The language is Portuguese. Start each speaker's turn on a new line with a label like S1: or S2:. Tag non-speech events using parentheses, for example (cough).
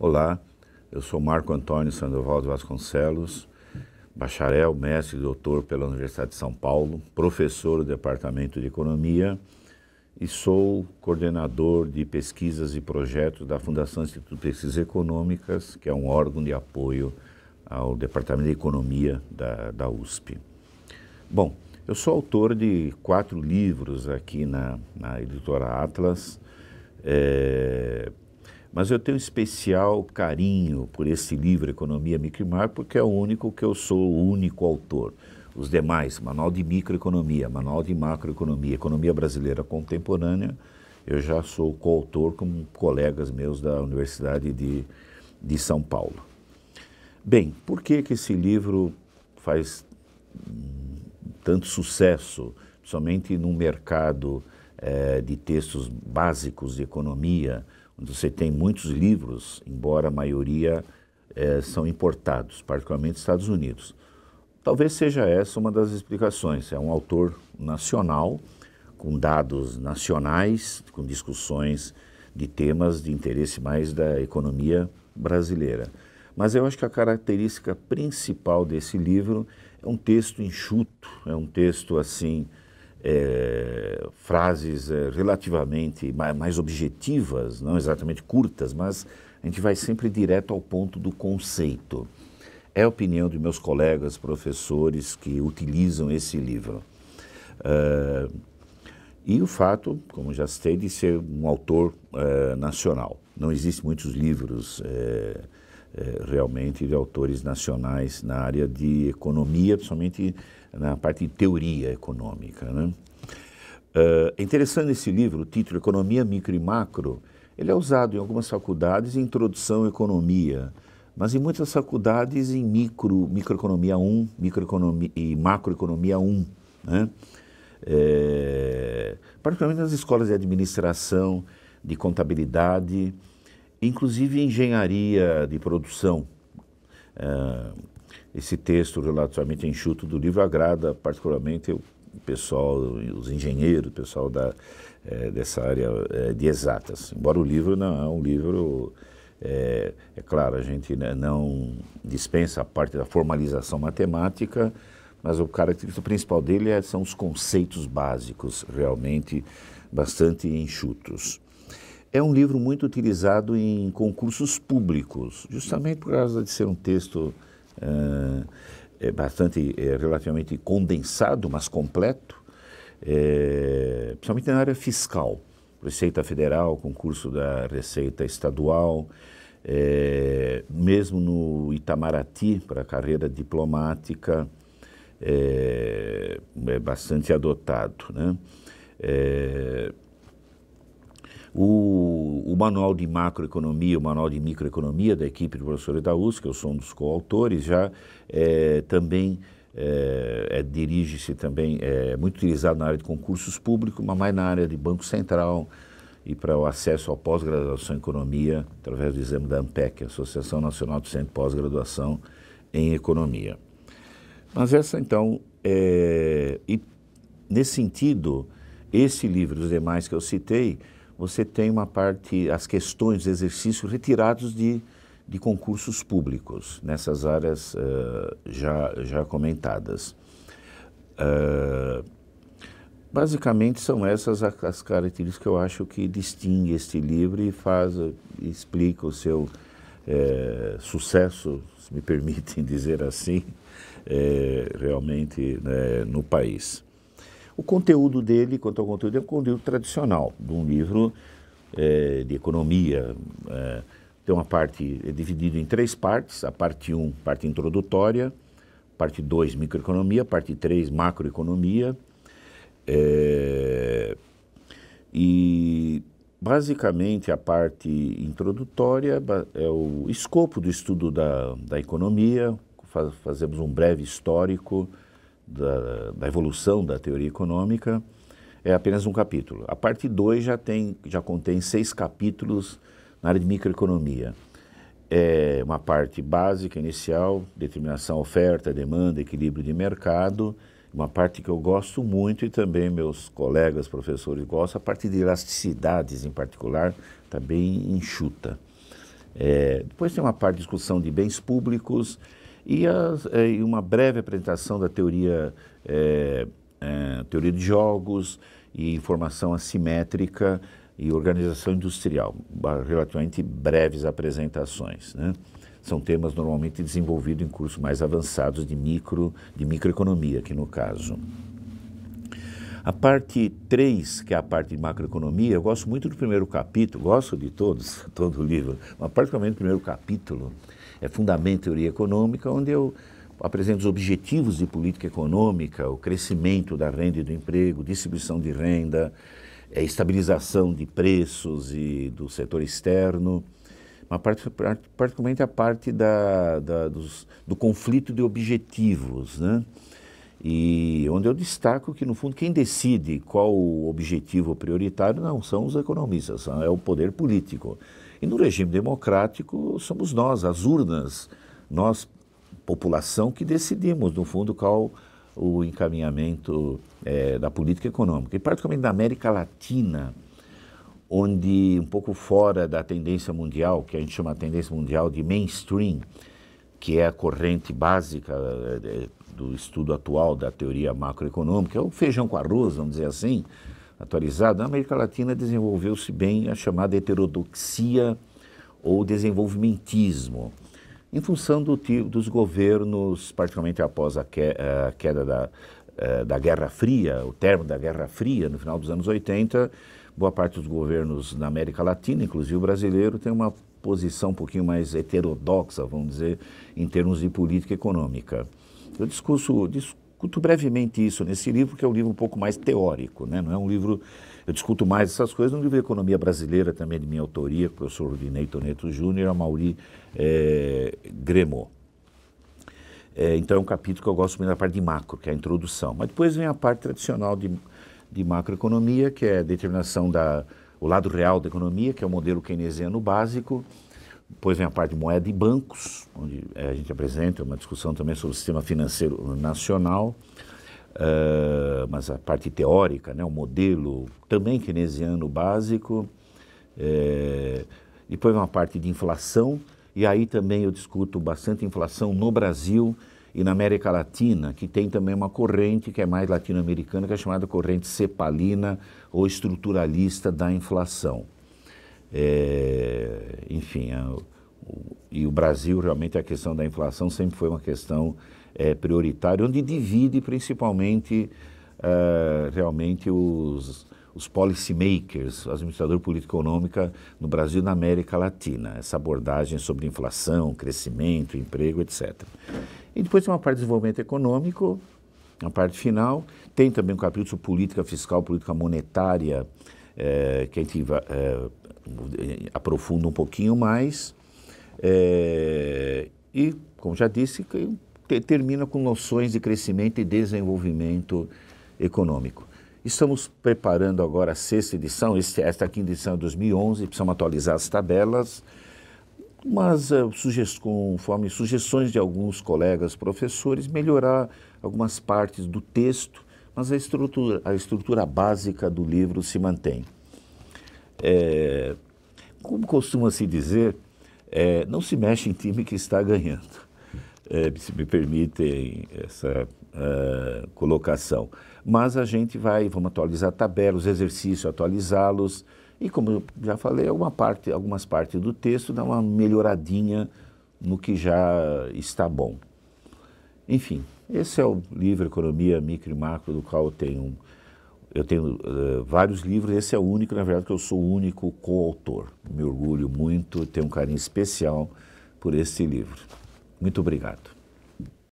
S1: Olá, eu sou Marco Antônio Sandoval de Vasconcelos, bacharel, mestre e doutor pela Universidade de São Paulo, professor do Departamento de Economia e sou coordenador de pesquisas e projetos da Fundação Instituto de Pesquisas Econômicas, que é um órgão de apoio ao Departamento de Economia da, da USP. Bom, eu sou autor de quatro livros aqui na, na editora Atlas. É, mas eu tenho especial carinho por esse livro Economia Micrimar, porque é o único que eu sou o único autor. Os demais, Manual de Microeconomia, Manual de Macroeconomia, Economia Brasileira Contemporânea, eu já sou coautor com colegas meus da Universidade de, de São Paulo. Bem, por que, que esse livro faz tanto sucesso, somente no mercado eh, de textos básicos de economia, você tem muitos livros, embora a maioria é, são importados, particularmente Estados Unidos. Talvez seja essa uma das explicações. É um autor nacional, com dados nacionais, com discussões de temas de interesse mais da economia brasileira. Mas eu acho que a característica principal desse livro é um texto enxuto, é um texto assim é, frases é, relativamente mais, mais, objetivas, não exatamente curtas, mas a gente vai sempre direto ao ponto do conceito. É a opinião de meus colegas professores que utilizam esse livro. É, e o fato, como já citei, de ser um autor é, nacional. Não existem muitos livros é, realmente de autores nacionais na área de economia, principalmente na parte de teoria econômica. Né? Uh, é interessante esse livro, o título Economia Micro e Macro, ele é usado em algumas faculdades em introdução à economia, mas em muitas faculdades em micro, microeconomia 1 microeconomia, e macroeconomia 1. Né? É, particularmente nas escolas de administração, de contabilidade, inclusive engenharia de produção. É, esse texto relativamente enxuto do livro agrada particularmente o pessoal, os engenheiros, o pessoal da, é, dessa área é, de exatas. Embora o livro não é um livro, é, é claro, a gente né, não dispensa a parte da formalização matemática, mas o característico principal dele é, são os conceitos básicos, realmente bastante enxutos. É um livro muito utilizado em concursos públicos, justamente por causa de ser um texto ah, é bastante, é relativamente condensado, mas completo, é, principalmente na área fiscal. Receita Federal, concurso da Receita Estadual, é, mesmo no Itamaraty, para a carreira diplomática, é, é bastante adotado. Né? É, o, manual de macroeconomia, o manual de microeconomia da equipe do professor Itaús, que eu sou um dos coautores já, é, também é, é, dirige-se também, é muito utilizado na área de concursos públicos, mas mais na área de Banco Central e para o acesso à pós-graduação em Economia, através do exame da ANPEC, Associação Nacional do Centro de Pós-Graduação em Economia. Mas essa, então, é... e nesse sentido, esse livro e os demais que eu citei, você tem uma parte, as questões de exercício retirados de, de concursos públicos nessas áreas uh, já, já comentadas. Uh, basicamente são essas as características que eu acho que distingue este livro e faz, explica o seu eh, sucesso, se me (laughs) permitem dizer assim, realmente né, no país. O conteúdo dele, quanto ao conteúdo, é um conteúdo tradicional, de um livro é, de economia. É, tem uma parte, é dividido em três partes, a parte 1, um, parte introdutória, parte 2, microeconomia, parte 3, macroeconomia. É, e basicamente a parte introdutória é o escopo do estudo da, da economia, faz, fazemos um breve histórico da, da evolução da teoria econômica é apenas um capítulo. A parte 2 já, tem, já contém seis capítulos na área de microeconomia. É uma parte básica, inicial, determinação oferta, demanda, equilíbrio de mercado, uma parte que eu gosto muito e também meus colegas professores gostam, a parte de elasticidades em particular, está bem enxuta. É, depois tem uma parte de discussão de bens públicos, e, as, é, e uma breve apresentação da teoria, é, é, teoria de jogos e informação assimétrica e organização industrial, relativamente breves apresentações. Né? São temas normalmente desenvolvidos em cursos mais avançados de micro, de microeconomia, aqui no caso. A parte 3, que é a parte de macroeconomia, eu gosto muito do primeiro capítulo, gosto de todos, (laughs) todo o livro, mas particularmente do primeiro capítulo, é Fundamento Teoria Econômica, onde eu apresento os objetivos de política econômica, o crescimento da renda e do emprego, distribuição de renda, é, estabilização de preços e do setor externo, mas particularmente a parte da, da, dos, do conflito de objetivos, né? E onde eu destaco que, no fundo, quem decide qual o objetivo prioritário não são os economistas, é o poder político. E no regime democrático somos nós, as urnas, nós, população, que decidimos, no fundo, qual o encaminhamento é, da política econômica. E particularmente na América Latina, onde um pouco fora da tendência mundial, que a gente chama a tendência mundial de mainstream, que é a corrente básica eh, eh, do estudo atual da teoria macroeconômica, é o feijão com arroz, vamos dizer assim, atualizado, a América Latina desenvolveu-se bem a chamada heterodoxia ou desenvolvimentismo, em função do, dos governos, particularmente após a, que, a queda da, eh, da Guerra Fria, o termo da Guerra Fria, no final dos anos 80, boa parte dos governos na América Latina, inclusive o brasileiro, tem uma posição um pouquinho mais heterodoxa, vamos dizer, em termos de política econômica. Então, o discurso, discurso discuto brevemente isso nesse livro, que é um livro um pouco mais teórico, né? não é um livro. Eu discuto mais essas coisas no livro de Economia Brasileira, também de minha autoria, com o professor Dinei Toneto Júnior, a Mauri é, Gremot. É, então é um capítulo que eu gosto muito da parte de macro, que é a introdução. Mas depois vem a parte tradicional de, de macroeconomia, que é a determinação da o lado real da economia, que é o modelo keynesiano básico, depois vem a parte de moeda e bancos, onde eh, a gente apresenta uma discussão também sobre o sistema financeiro nacional, uh, mas a parte teórica, né, o modelo também keynesiano básico. É, depois vem uma parte de inflação, e aí também eu discuto bastante inflação no Brasil e na América Latina, que tem também uma corrente que é mais latino-americana, que é chamada corrente cepalina ou estruturalista da inflação. É, enfim, a, o, e o Brasil realmente a questão da inflação sempre foi uma questão é, prioritária, onde divide principalmente uh, realmente os, os policymakers, o administrador político econômica no Brasil e na América Latina, essa abordagem sobre inflação, crescimento, emprego, etc. E depois tem uma parte de desenvolvimento econômico, a parte final, tem também o capítulo sobre política fiscal, política monetária, é, que a gente é, aprofunda um pouquinho mais. É, e, como já disse, termina com noções de crescimento e desenvolvimento econômico. Estamos preparando agora a sexta edição, esta quinta edição de 2011, precisamos atualizar as tabelas, mas eh, uh, conforme sugestões de alguns colegas professores, melhorar algumas partes do texto mas a estrutura, a estrutura básica do livro se mantém. É, como costuma se dizer, é, não se mexe em time que está ganhando. É, se me permitem essa uh, colocação. Mas a gente vai, vamos atualizar tabelas, exercícios, atualizá-los. E como eu já falei, alguma parte, algumas partes do texto dá uma melhoradinha no que já está bom. Enfim, esse é o livro Economia Micro e Macro, do qual eu tenho, eu tenho uh, vários livros. Esse é o único, na verdade, que eu sou o único coautor. Me orgulho muito, tenho um carinho especial por esse livro. Muito obrigado.